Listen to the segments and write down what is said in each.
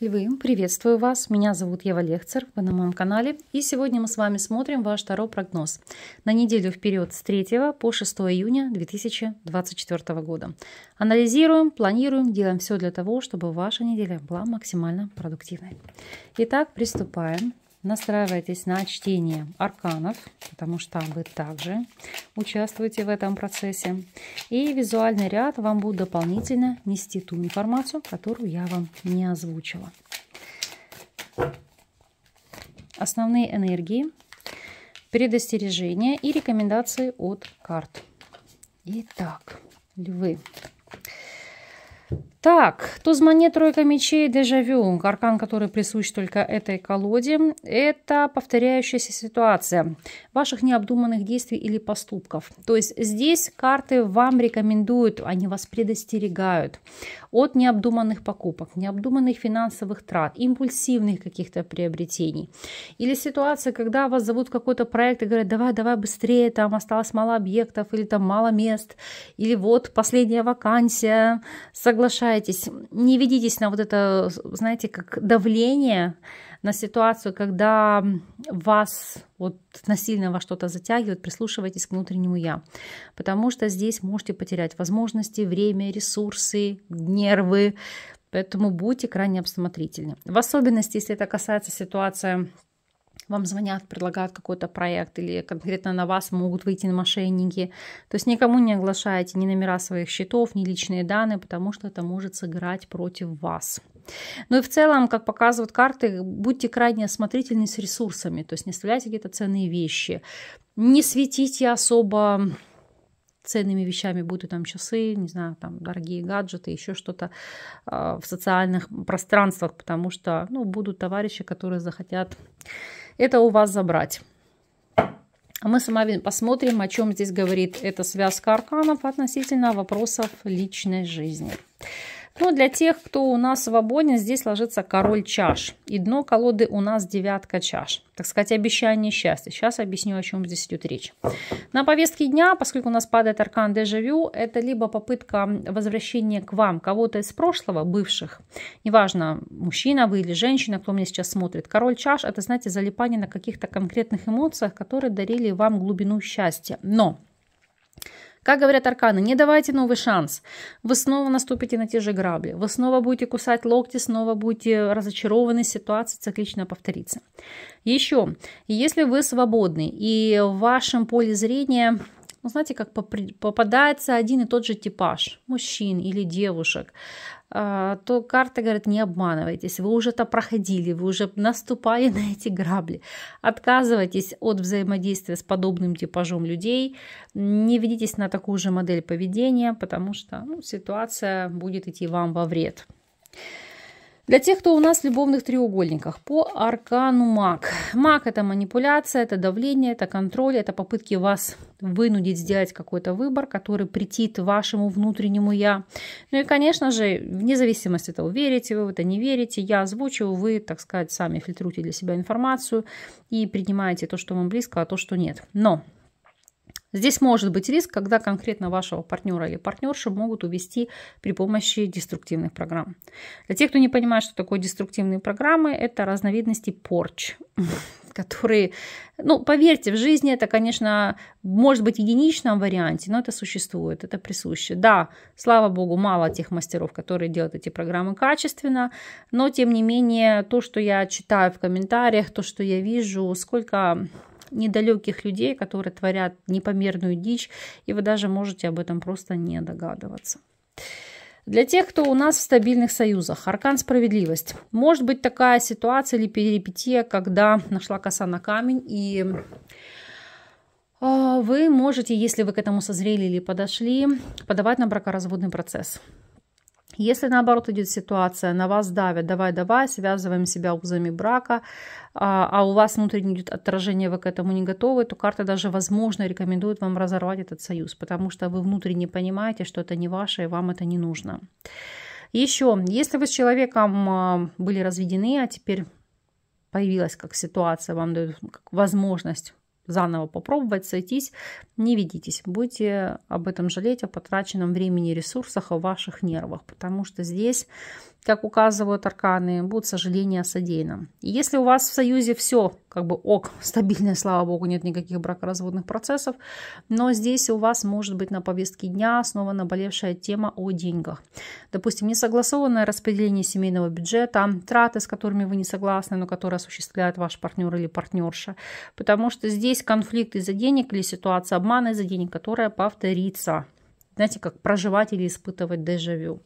Львы, приветствую вас. Меня зовут Ева Лехцер, вы на моем канале. И сегодня мы с вами смотрим ваш Таро прогноз на неделю вперед с 3 по 6 июня 2024 года. Анализируем, планируем, делаем все для того, чтобы ваша неделя была максимально продуктивной. Итак, приступаем. Настраивайтесь на чтение арканов, потому что вы также участвуете в этом процессе. И визуальный ряд вам будет дополнительно нести ту информацию, которую я вам не озвучила. Основные энергии, предостережения и рекомендации от карт. Итак, львы. Так, туз монет, тройка мечей, дежавю. Аркан, который присущ только этой колоде, это повторяющаяся ситуация ваших необдуманных действий или поступков. То есть здесь карты вам рекомендуют, они вас предостерегают от необдуманных покупок, необдуманных финансовых трат, импульсивных каких-то приобретений. Или ситуация, когда вас зовут какой-то проект и говорят, давай, давай быстрее, там осталось мало объектов, или там мало мест, или вот последняя вакансия, соглашайся старайтесь, не ведитесь на вот это, знаете, как давление, на ситуацию, когда вас вот насильно во что-то затягивают, прислушивайтесь к внутреннему «я», потому что здесь можете потерять возможности, время, ресурсы, нервы, поэтому будьте крайне обсмотрительны. В особенности, если это касается ситуации вам звонят, предлагают какой-то проект или конкретно на вас могут выйти мошенники. То есть никому не оглашайте ни номера своих счетов, ни личные данные, потому что это может сыграть против вас. Ну и в целом, как показывают карты, будьте крайне осмотрительны с ресурсами, то есть не оставляйте какие-то ценные вещи, не светите особо ценными вещами, будь то там часы, не знаю, там дорогие гаджеты, еще что-то э, в социальных пространствах, потому что, ну, будут товарищи, которые захотят это у вас забрать. А мы с вами посмотрим, о чем здесь говорит эта связка арканов относительно вопросов личной жизни. Ну для тех, кто у нас свободен, здесь ложится король чаш. И дно колоды у нас девятка чаш. Так сказать, обещание счастья. Сейчас объясню, о чем здесь идет речь. На повестке дня, поскольку у нас падает аркан дежавю, это либо попытка возвращения к вам кого-то из прошлого, бывших. Неважно, мужчина вы или женщина, кто мне сейчас смотрит. Король чаш – это, знаете, залипание на каких-то конкретных эмоциях, которые дарили вам глубину счастья. Но как говорят арканы, не давайте новый шанс. Вы снова наступите на те же грабли. Вы снова будете кусать локти, снова будете разочарованы, ситуация циклично повторится. Еще, если вы свободны и в вашем поле зрения ну, знаете, как попадается один и тот же типаж мужчин или девушек, а, то карта говорит, не обманывайтесь, вы уже это проходили, вы уже наступали на эти грабли. Отказывайтесь от взаимодействия с подобным типажом людей, не ведитесь на такую же модель поведения, потому что ну, ситуация будет идти вам во вред. Для тех, кто у нас в любовных треугольниках, по аркану маг. Маг – это манипуляция, это давление, это контроль, это попытки вас вынудить сделать какой-то выбор, который претит вашему внутреннему «я». Ну и, конечно же, вне зависимости от того, верите вы в это, не верите, я озвучиваю, вы, так сказать, сами фильтруете для себя информацию и принимаете то, что вам близко, а то, что нет. Но Здесь может быть риск, когда конкретно вашего партнера или партнерши могут увести при помощи деструктивных программ. Для тех, кто не понимает, что такое деструктивные программы, это разновидности порч, которые, ну, поверьте, в жизни это, конечно, может быть в единичном варианте, но это существует, это присуще. Да, слава богу, мало тех мастеров, которые делают эти программы качественно, но, тем не менее, то, что я читаю в комментариях, то, что я вижу, сколько недалеких людей, которые творят непомерную дичь, и вы даже можете об этом просто не догадываться. Для тех, кто у нас в стабильных союзах, аркан справедливость. Может быть такая ситуация или перипетия, когда нашла коса на камень, и а, вы можете, если вы к этому созрели или подошли, подавать на бракоразводный процесс. Если наоборот идет ситуация, на вас давят, давай, давай, связываем себя узами брака, а, а, у вас внутренне идет отражение, вы к этому не готовы, то карта даже, возможно, рекомендует вам разорвать этот союз, потому что вы внутренне понимаете, что это не ваше и вам это не нужно. Еще, если вы с человеком а, были разведены, а теперь появилась как ситуация, вам дают возможность заново попробовать, сойтись, не ведитесь. будьте об этом жалеть, о потраченном времени, ресурсах, о ваших нервах, потому что здесь как указывают арканы, будут сожаления о содеянном. И если у вас в союзе все как бы ок, стабильное, слава богу, нет никаких бракоразводных процессов, но здесь у вас может быть на повестке дня снова наболевшая тема о деньгах. Допустим, несогласованное распределение семейного бюджета, траты, с которыми вы не согласны, но которые осуществляет ваш партнер или партнерша, потому что здесь конфликт из-за денег или ситуация обмана из-за денег, которая повторится. Знаете, как проживать или испытывать дежавю.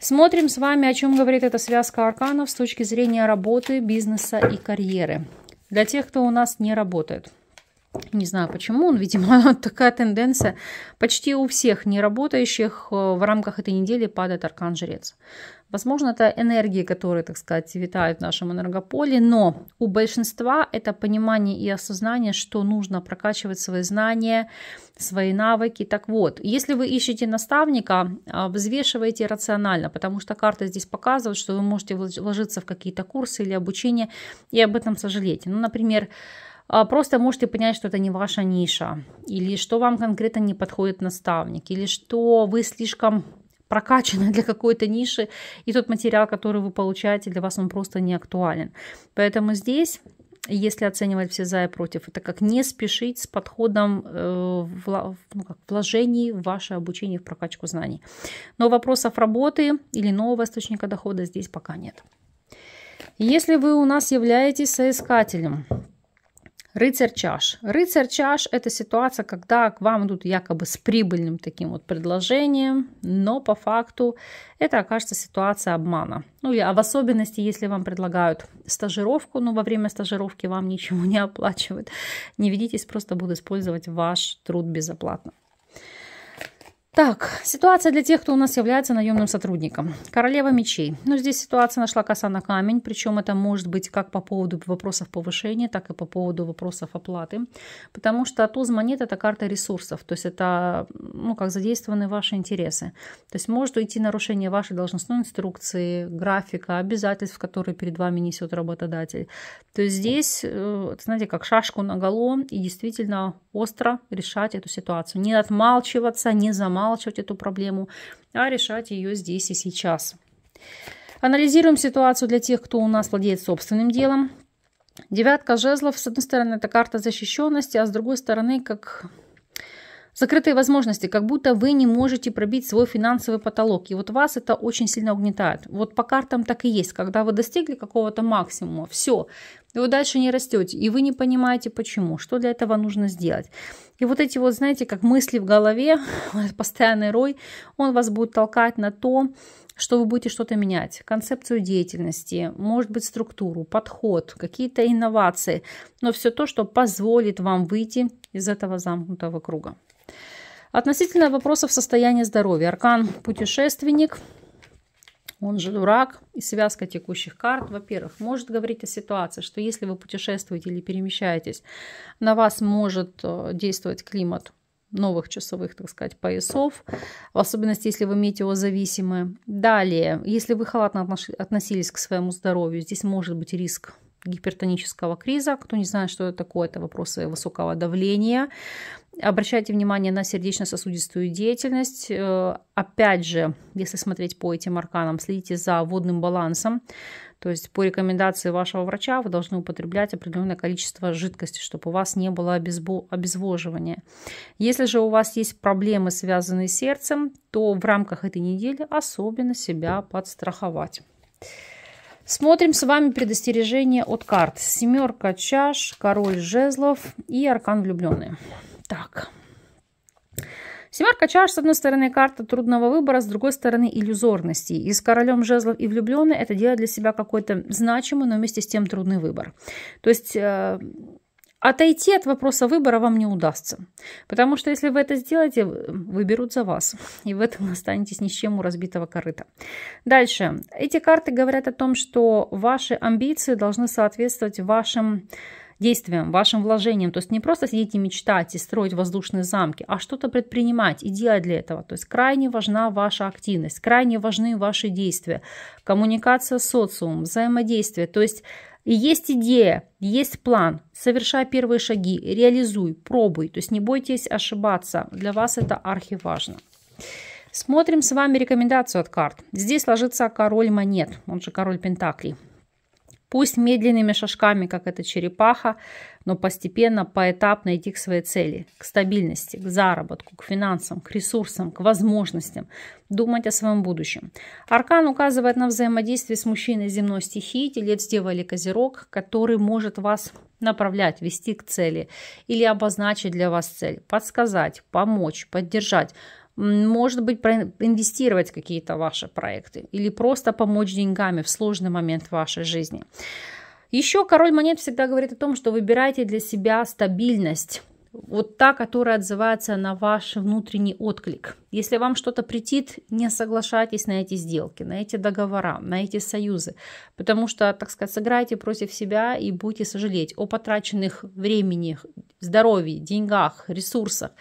Смотрим с вами, о чем говорит эта связка арканов с точки зрения работы, бизнеса и карьеры. Для тех, кто у нас не работает. Не знаю почему, но, видимо, такая тенденция. Почти у всех не работающих э, в рамках этой недели падает аркан жрец. Возможно, это энергии, которые, так сказать, витают в нашем энергополе, но у большинства это понимание и осознание, что нужно прокачивать свои знания, свои навыки. Так вот, если вы ищете наставника, а, взвешивайте рационально, потому что карта здесь показывает, что вы можете вложиться в какие-то курсы или обучение и об этом сожалеть. Ну, например, а, просто можете понять, что это не ваша ниша, или что вам конкретно не подходит наставник, или что вы слишком прокачаны для какой-то ниши, и тот материал, который вы получаете, для вас он просто не актуален. Поэтому здесь если оценивать все за и против, это как не спешить с подходом э, ну вложений в ваше обучение, в прокачку знаний. Но вопросов работы или нового источника дохода здесь пока нет. Если вы у нас являетесь соискателем, Рыцарь чаш. Рыцарь чаш – это ситуация, когда к вам идут якобы с прибыльным таким вот предложением, но по факту это окажется ситуация обмана. Ну, а в особенности, если вам предлагают стажировку, но во время стажировки вам ничего не оплачивают, не ведитесь, просто будут использовать ваш труд безоплатно. Так, ситуация для тех, кто у нас является наемным сотрудником. Королева мечей. Ну, здесь ситуация нашла коса на камень, причем это может быть как по поводу вопросов повышения, так и по поводу вопросов оплаты, потому что туз монет – это карта ресурсов, то есть это, ну, как задействованы ваши интересы. То есть может уйти нарушение вашей должностной инструкции, графика, обязательств, которые перед вами несет работодатель. То есть здесь, э, знаете, как шашку на наголо и действительно остро решать эту ситуацию. Не отмалчиваться, не замалчиваться, замалчивать эту проблему, а решать ее здесь и сейчас. Анализируем ситуацию для тех, кто у нас владеет собственным делом. Девятка жезлов, с одной стороны, это карта защищенности, а с другой стороны, как закрытые возможности, как будто вы не можете пробить свой финансовый потолок. И вот вас это очень сильно угнетает. Вот по картам так и есть. Когда вы достигли какого-то максимума, все, и вы дальше не растете, и вы не понимаете почему, что для этого нужно сделать. И вот эти вот, знаете, как мысли в голове, постоянный рой, он вас будет толкать на то, что вы будете что-то менять, концепцию деятельности, может быть, структуру, подход, какие-то инновации, но все то, что позволит вам выйти из этого замкнутого круга. Относительно вопросов состояния здоровья. Аркан путешественник – он же дурак. И связка текущих карт, во-первых, может говорить о ситуации, что если вы путешествуете или перемещаетесь, на вас может э, действовать климат новых часовых, так сказать, поясов, в особенности, если вы метеозависимы. Далее, если вы халатно относились к своему здоровью, здесь может быть риск гипертонического криза. Кто не знает, что это такое, это вопросы высокого давления. Обращайте внимание на сердечно-сосудистую деятельность. Э, опять же, если смотреть по этим арканам, следите за водным балансом. То есть по рекомендации вашего врача вы должны употреблять определенное количество жидкости, чтобы у вас не было обезвоживания. Если же у вас есть проблемы, связанные с сердцем, то в рамках этой недели особенно себя подстраховать. Смотрим с вами предостережение от карт. Семерка чаш, король жезлов и аркан влюбленные. Так. Семерка чаш, с одной стороны, карта трудного выбора, с другой стороны, иллюзорности. И с королем жезлов и влюбленной это делает для себя какой-то значимый, но вместе с тем трудный выбор. То есть э, Отойти от вопроса выбора вам не удастся, потому что если вы это сделаете, выберут за вас, и в этом останетесь ни с чем у разбитого корыта. Дальше. Эти карты говорят о том, что ваши амбиции должны соответствовать вашим действиям, вашим вложениям. То есть не просто сидеть и мечтать и строить воздушные замки, а что-то предпринимать и делать для этого. То есть крайне важна ваша активность, крайне важны ваши действия, коммуникация с социумом, взаимодействие. То есть и Есть идея, есть план, совершай первые шаги, реализуй, пробуй. То есть не бойтесь ошибаться, для вас это архиважно. Смотрим с вами рекомендацию от карт. Здесь ложится король монет, он же король пентаклей. Пусть медленными шажками, как эта черепаха, но постепенно, поэтапно идти к своей цели, к стабильности, к заработку, к финансам, к ресурсам, к возможностям, думать о своем будущем. Аркан указывает на взаимодействие с мужчиной земной стихии, телец, дева козерог, который может вас направлять, вести к цели или обозначить для вас цель, подсказать, помочь, поддержать может быть, проинвестировать какие-то ваши проекты или просто помочь деньгами в сложный момент вашей жизни. Еще король монет всегда говорит о том, что выбирайте для себя стабильность вот та, которая отзывается на ваш внутренний отклик. Если вам что-то претит, не соглашайтесь на эти сделки, на эти договора, на эти союзы, потому что, так сказать, сыграйте против себя и будете сожалеть о потраченных времени, здоровье, деньгах, ресурсах.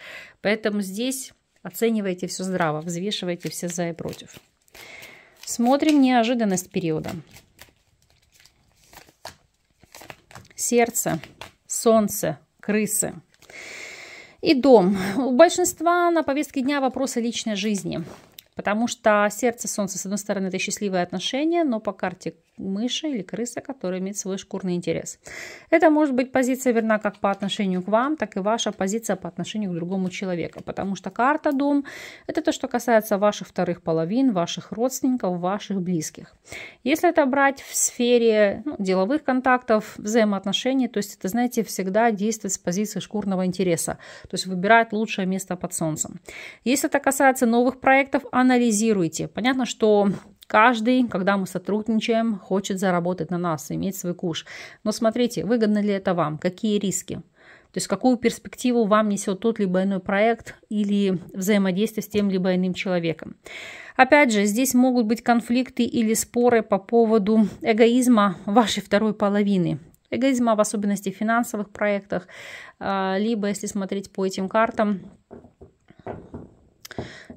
Поэтому здесь Оценивайте все здраво, взвешивайте все за и против. Смотрим неожиданность периода. Сердце, солнце, крысы. И дом. У большинства на повестке дня вопросы личной жизни. Потому что сердце солнца, с одной стороны, это счастливые отношения, но по карте мыши или крыса, которая имеет свой шкурный интерес. Это может быть позиция верна как по отношению к вам, так и ваша позиция по отношению к другому человеку. Потому что карта дом – это то, что касается ваших вторых половин, ваших родственников, ваших близких. Если это брать в сфере ну, деловых контактов, взаимоотношений, то есть это, знаете, всегда действует с позиции шкурного интереса. То есть выбирает лучшее место под солнцем. Если это касается новых проектов, анализируйте. Понятно, что Каждый, когда мы сотрудничаем, хочет заработать на нас, иметь свой куш. Но смотрите, выгодно ли это вам, какие риски. То есть какую перспективу вам несет тот либо иной проект или взаимодействие с тем либо иным человеком. Опять же, здесь могут быть конфликты или споры по поводу эгоизма вашей второй половины. Эгоизма в особенности в финансовых проектах, а, либо если смотреть по этим картам,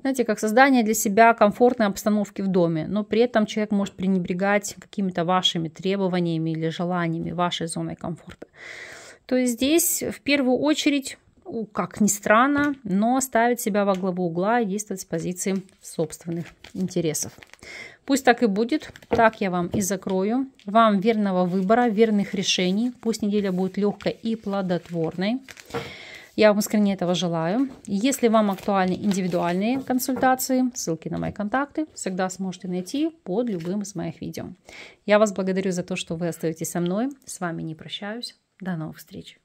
знаете, как создание для себя комфортной обстановки в доме, но при этом человек может пренебрегать какими-то вашими требованиями или желаниями, вашей зоны комфорта. То есть здесь в первую очередь как ни странно, но ставить себя во главу угла и действовать с позиции собственных интересов. Пусть так и будет, так я вам и закрою. Вам верного выбора, верных решений. Пусть неделя будет легкой и плодотворной. Я вам искренне этого желаю. Если вам актуальны индивидуальные консультации, ссылки на мои контакты всегда сможете найти под любым из моих видео. Я вас благодарю за то, что вы остаетесь со мной. С вами не прощаюсь. До новых встреч!